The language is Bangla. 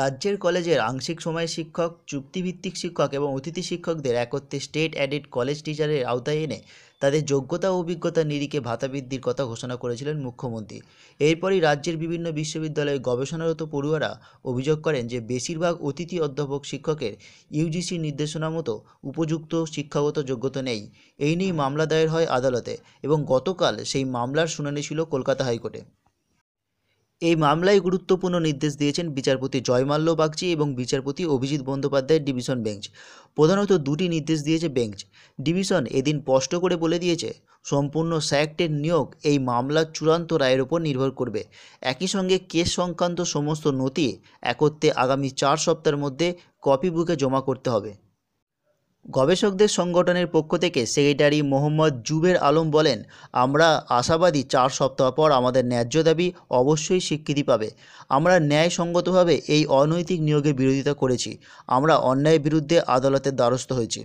রাজ্যের কলেজের আংশিক সময় শিক্ষক চুক্তিভিত্তিক শিক্ষক এবং অতিথি শিক্ষকদের একত্রে স্টেট অ্যাডেড কলেজ টিচারের আওতায় এনে তাদের যোগ্যতা ও অভিজ্ঞতা নিরিখে ভাতা বৃদ্ধির কথা ঘোষণা করেছিলেন মুখ্যমন্ত্রী এরপরই রাজ্যের বিভিন্ন বিশ্ববিদ্যালয়ে গবেষণারত পড়ুয়ারা অভিযোগ করেন যে বেশিরভাগ অতিথি অধ্যাপক শিক্ষকের ইউজিসি নির্দেশনা মতো উপযুক্ত শিক্ষাগত যোগ্যতা নেই এই নিয়েই মামলা দায়ের হয় আদালতে এবং গতকাল সেই মামলার শুনানি ছিল কলকাতা হাইকোর্টে এই মামলায় গুরুত্বপূর্ণ নির্দেশ দিয়েছেন বিচারপতি জয়মাল্য বাগচি এবং বিচারপতি অভিজিৎ বন্দ্যোপাধ্যায়ের ডিভিশন বেঞ্চ প্রধানত দুটি নির্দেশ দিয়েছে বেঞ্চ ডিভিশন এদিন স্পষ্ট করে বলে দিয়েছে সম্পূর্ণ স্যাক্টের নিয়োগ এই মামলার চূড়ান্ত রায়ের ওপর নির্ভর করবে একই সঙ্গে কেস সংক্রান্ত সমস্ত নথি একত্রে আগামী চার সপ্তাহের মধ্যে কপি বুকে জমা করতে হবে গবেষকদের সংগঠনের পক্ষ থেকে সেক্রেটারি মোহাম্মদ জুবের আলম বলেন আমরা আশাবাদী চার সপ্তাহ পর আমাদের ন্যায্য দাবি অবশ্যই স্বীকৃতি পাবে আমরা ন্যায়সঙ্গতভাবে এই অনৈতিক নিয়োগের বিরোধিতা করেছি আমরা অন্যায়ের বিরুদ্ধে আদালতের দ্বারস্থ হয়েছি